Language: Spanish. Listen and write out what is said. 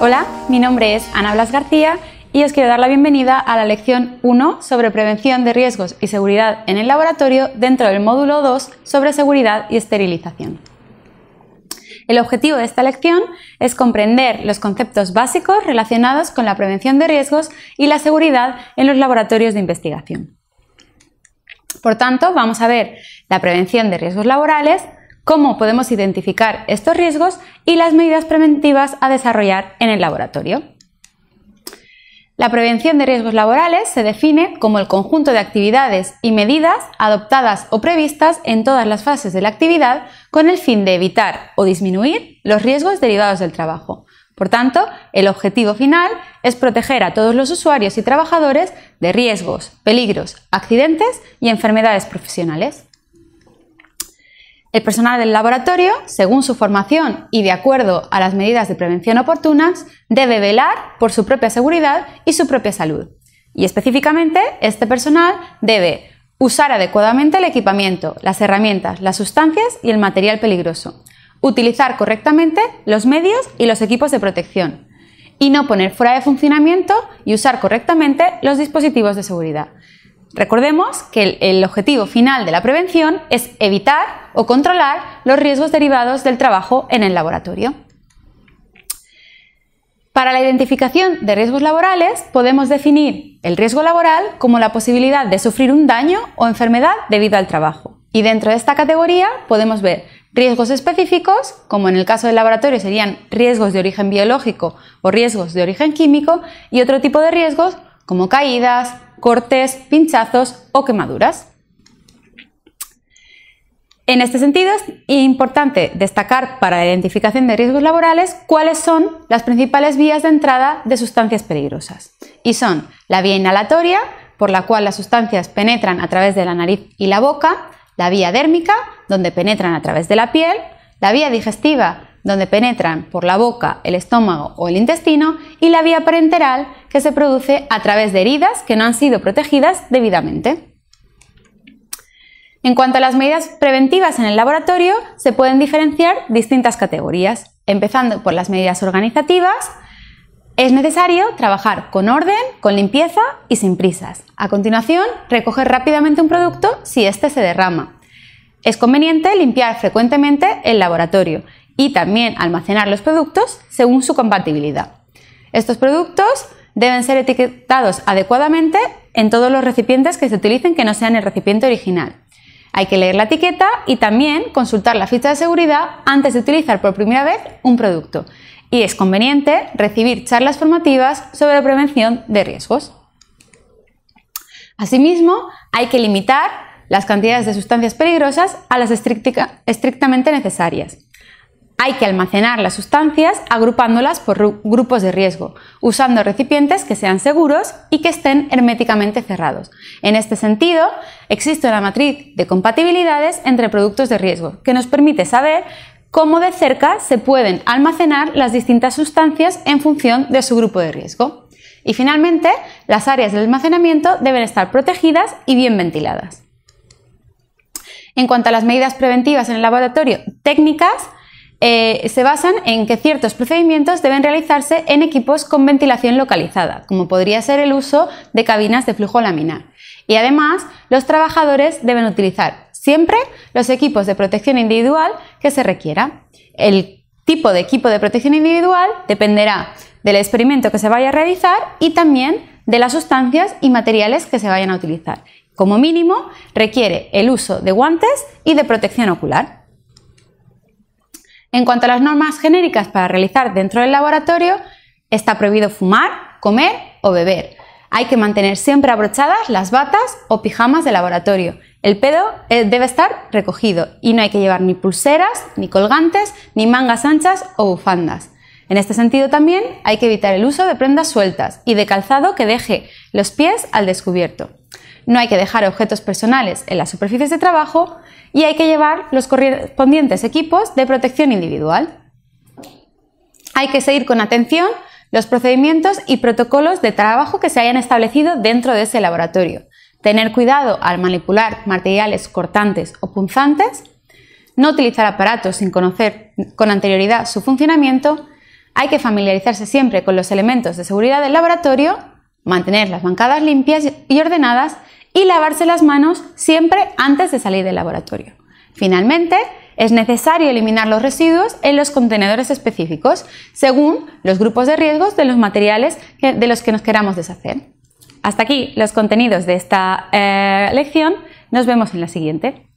Hola, mi nombre es Ana Blas García y os quiero dar la bienvenida a la lección 1 sobre prevención de riesgos y seguridad en el laboratorio dentro del módulo 2 sobre seguridad y esterilización. El objetivo de esta lección es comprender los conceptos básicos relacionados con la prevención de riesgos y la seguridad en los laboratorios de investigación. Por tanto, vamos a ver la prevención de riesgos laborales, cómo podemos identificar estos riesgos y las medidas preventivas a desarrollar en el laboratorio. La prevención de riesgos laborales se define como el conjunto de actividades y medidas adoptadas o previstas en todas las fases de la actividad con el fin de evitar o disminuir los riesgos derivados del trabajo. Por tanto, el objetivo final es proteger a todos los usuarios y trabajadores de riesgos, peligros, accidentes y enfermedades profesionales. El personal del laboratorio, según su formación y de acuerdo a las medidas de prevención oportunas, debe velar por su propia seguridad y su propia salud. Y específicamente, este personal debe usar adecuadamente el equipamiento, las herramientas, las sustancias y el material peligroso, utilizar correctamente los medios y los equipos de protección, y no poner fuera de funcionamiento y usar correctamente los dispositivos de seguridad. Recordemos que el, objetivo final de la prevención es evitar o controlar los riesgos derivados del trabajo en el laboratorio. Para la identificación de riesgos laborales podemos definir el riesgo laboral como la posibilidad de sufrir un daño o enfermedad debido al trabajo. Y dentro de esta categoría podemos ver riesgos específicos, como en el caso del laboratorio serían riesgos de origen biológico o riesgos de origen químico, y otro tipo de riesgos como caídas, cortes, pinchazos o quemaduras. En este sentido, es importante destacar para la identificación de riesgos laborales cuáles son las principales vías de entrada de sustancias peligrosas. Y son la vía inhalatoria, por la cual las sustancias penetran a través de la nariz y la boca, la vía dérmica, donde penetran a través de la piel, la vía digestiva, donde penetran por la boca, el estómago o el intestino, y la vía parenteral, que se produce a través de heridas que no han sido protegidas debidamente. En cuanto a las medidas preventivas en el laboratorio, se pueden diferenciar distintas categorías, empezando por las medidas organizativas, es necesario trabajar con orden, con limpieza y sin prisas. A continuación, recoger rápidamente un producto si éste se derrama. Es conveniente limpiar frecuentemente el laboratorio y también almacenar los productos según su compatibilidad. Estos productos deben ser etiquetados adecuadamente en todos los recipientes que se utilicen que no sean el recipiente original. Hay que leer la etiqueta y también consultar la ficha de seguridad antes de utilizar por primera vez un producto. Y es conveniente recibir charlas formativas sobre prevención de riesgos. Asimismo, hay que limitar las cantidades de sustancias peligrosas a las estrictamente necesarias. Hay que almacenar las sustancias agrupándolas por grupos de riesgo, usando recipientes que sean seguros y que estén herméticamente cerrados. En este sentido, existe una matriz de compatibilidades entre productos de riesgo que nos permite saber cómo de cerca se pueden almacenar las distintas sustancias en función de su grupo de riesgo. Y finalmente, las áreas de almacenamiento deben estar protegidas y bien ventiladas. En cuanto a las medidas preventivas en el laboratorio técnicas, eh, se basan en que ciertos procedimientos deben realizarse en equipos con ventilación localizada, como podría ser el uso de cabinas de flujo laminar. Y además, los trabajadores deben utilizar siempre los equipos de protección individual que se requiera. El tipo de equipo de protección individual dependerá del experimento que se vaya a realizar y también de las sustancias y materiales que se vayan a utilizar. Como mínimo, requiere el uso de guantes y de protección ocular. En cuanto a las normas genéricas para realizar dentro del laboratorio, está prohibido fumar, comer o beber. Hay que mantener siempre abrochadas las batas o pijamas de laboratorio. El pedo eh, debe estar recogido y no hay que llevar ni pulseras, ni colgantes, ni mangas anchas o bufandas. En este sentido también hay que evitar el uso de prendas sueltas y de calzado que deje los pies al descubierto no hay que dejar objetos personales en las superficies de trabajo y hay que llevar los correspondientes equipos de protección individual. Hay que seguir con atención los procedimientos y protocolos de trabajo que se hayan establecido dentro de ese laboratorio. Tener cuidado al manipular materiales cortantes o punzantes. No utilizar aparatos sin conocer con anterioridad su funcionamiento. Hay que familiarizarse siempre con los elementos de seguridad del laboratorio. Mantener las bancadas limpias y ordenadas y lavarse las manos siempre antes de salir del laboratorio. Finalmente, es necesario eliminar los residuos en los contenedores específicos según los grupos de riesgos de los materiales de los que nos queramos deshacer. Hasta aquí los contenidos de esta eh, lección. Nos vemos en la siguiente.